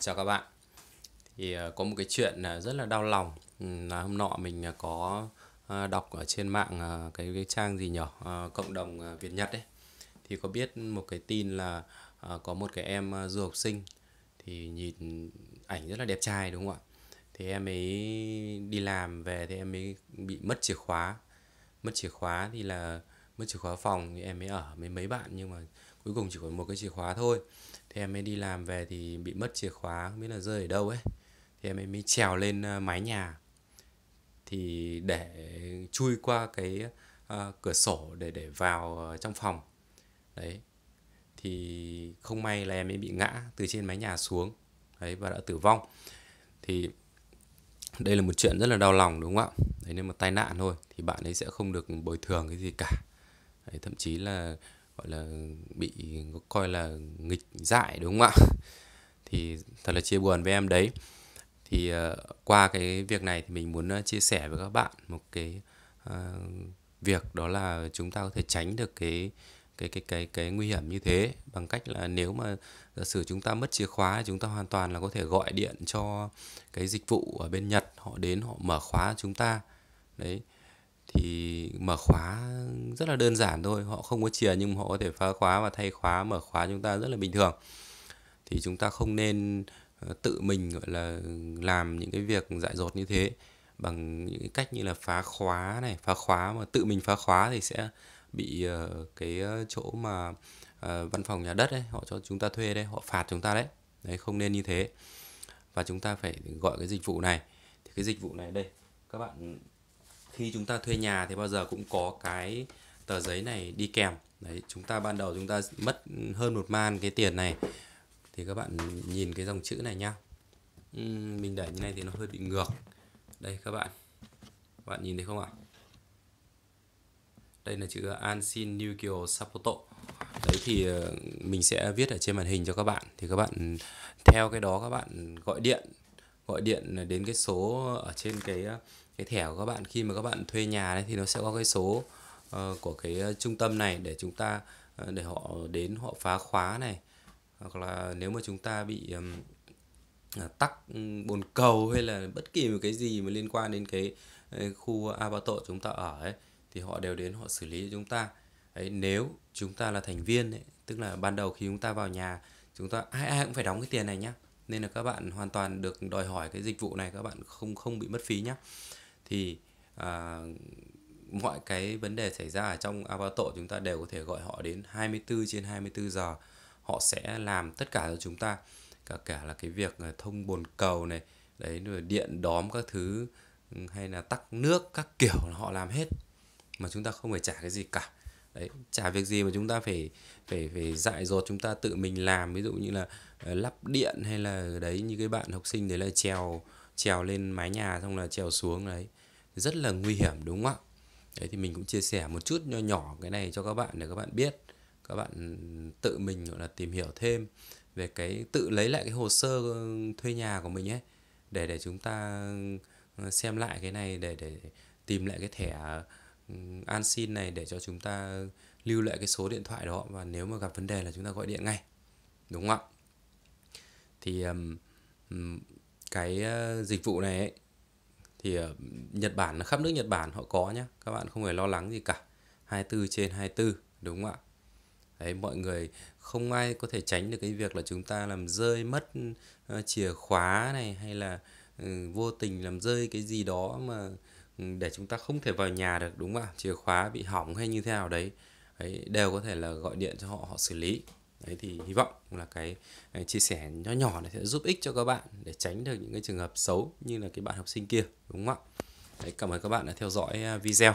chào các bạn thì ờ, có một cái chuyện ờ, rất là đau lòng ừ, là hôm nọ mình ờ, có đọc ở trên mạng cái, cái trang gì nhỏ cộng đồng Việt Nhật đấy thì có biết một cái tin là có một cái em du học sinh thì nhìn ảnh rất là đẹp trai đúng không ạ thì em ấy đi làm về thì em ấy bị mất chìa khóa mất chìa khóa thì là mất chìa khóa phòng thì em mới ở với mấy bạn nhưng mà cuối cùng chỉ còn một cái chìa khóa thôi thì em mới đi làm về thì bị mất chìa khóa không biết là rơi ở đâu ấy thì em ấy mới trèo lên ờ, mái nhà thì để chui qua cái uh, cửa sổ để để vào ờ, trong phòng đấy thì không may là em ấy bị ngã từ trên mái nhà xuống đấy và đã tử vong thì đây là một chuyện rất là đau lòng đúng không ạ đấy nên mà tai nạn thôi thì bạn ấy sẽ không được bồi thường cái gì cả Đấy, thậm chí là gọi là bị coi là nghịch dại đúng không ạ thì thật là chia buồn với em đấy thì uh, qua cái việc này thì mình muốn ờ, chia sẻ với các bạn một cái uh, việc đó là chúng ta có thể tránh được cái cái cái cái cái nguy hiểm như thế bằng cách là nếu mà giả sử chúng ta mất chìa khóa chúng ta hoàn toàn là có thể gọi điện cho cái dịch vụ ở bên Nhật họ đến họ mở khóa chúng ta đấy thì mở khóa rất là đơn giản thôi họ không có chìa nhưng họ có thể phá khóa và thay khóa mở khóa chúng ta rất là bình thường thì chúng ta không nên ờ, tự mình gọi là làm những cái việc dại dột như thế bằng những cách như là phá khóa này phá khóa mà tự mình phá khóa thì sẽ bị ờ, cái ờ, chỗ mà văn phòng nhà đất ấy họ cho chúng ta thuê đấy họ phạt chúng ta đấy đấy không nên như thế và chúng ta phải gọi cái dịch vụ này thì cái dịch vụ này đây các bạn khi chúng ta thuê nhà thì bao giờ cũng có cái tờ giấy này đi kèm đấy chúng ta ban đầu chúng ta mất hơn một man cái tiền này thì các bạn nhìn cái dòng chữ này nhá uhm, mình để như này thì nó hơi bị ngược đây các bạn các bạn nhìn thấy không ạ đây là chữ Ansin Nukio Sapoto đấy thì ờ, mình sẽ viết ở trên màn hình cho các bạn thì các bạn theo cái đó các bạn gọi điện gọi điện đến cái số ở trên cái cái thẻ của các bạn khi mà các bạn thuê nhà đấy thì nó sẽ có cái số uh, của cái trung tâm này để chúng ta ờ, để họ đến họ phá khóa này hoặc là nếu mà chúng ta bị um, tắc bồn cầu hay là bất kỳ một cái gì mà liên quan đến cái khu Abato chúng ta ở ấy thì họ đều đến họ xử lý cho chúng ta. ấy nếu chúng ta là thành viên ấy, tức là ban đầu khi chúng ta vào nhà chúng ta ai ai cũng phải đóng cái tiền này nhá nên là các bạn hoàn toàn được đòi hỏi cái dịch vụ này các bạn không không bị mất phí nhé thì à, mọi cái vấn đề xảy ra ở trong avatar chúng ta đều có thể gọi họ đến 24 trên 24 giờ họ sẽ làm tất cả cho chúng ta cả cả là cái việc à, thông bồn cầu này đấy rồi điện đóm các thứ ừ, hay là tắc nước các kiểu họ làm hết mà chúng ta không phải trả cái gì cả đấy chả việc gì mà chúng ta phải phải phải dạy dột chúng ta tự mình làm ví dụ như là ờ, lắp điện hay là đấy như cái bạn học sinh đấy là trèo trèo lên mái nhà xong là trèo xuống đấy rất là nguy hiểm đúng không ạ đấy thì mình cũng chia sẻ một chút nho nhỏ cái này cho các bạn để các bạn biết các bạn tự mình gọi là tìm hiểu thêm về cái tự lấy lại cái hồ sơ ờ, thuê nhà của mình ấy để để chúng ta ờ, xem lại cái này để để tìm lại cái thẻ an xin này để cho chúng ta lưu lại cái số điện thoại đó và nếu mà gặp vấn đề là chúng ta gọi điện ngay đúng không ạ thì cái ờ, dịch vụ này ấy, thì ở ờ, Nhật Bản khắp nước Nhật Bản họ có nhá, các bạn không phải lo lắng gì cả 24 trên 24 đúng không ạ đấy mọi người không ai có thể tránh được cái việc là chúng ta làm rơi mất ờ, chìa khóa này hay là ừ, vô tình làm rơi cái gì đó mà để chúng ta không thể vào nhà được đúng không ạ chìa khóa bị hỏng hay như thế nào đấy, đấy đều có thể là gọi điện cho họ họ xử lý đấy thì hy vọng là cái, cái chia sẻ nhỏ nhỏ này sẽ giúp ích cho các bạn để tránh được những cái trường hợp xấu như là cái bạn học sinh kia đúng không ạ đấy, cảm ơn các bạn đã theo dõi à, video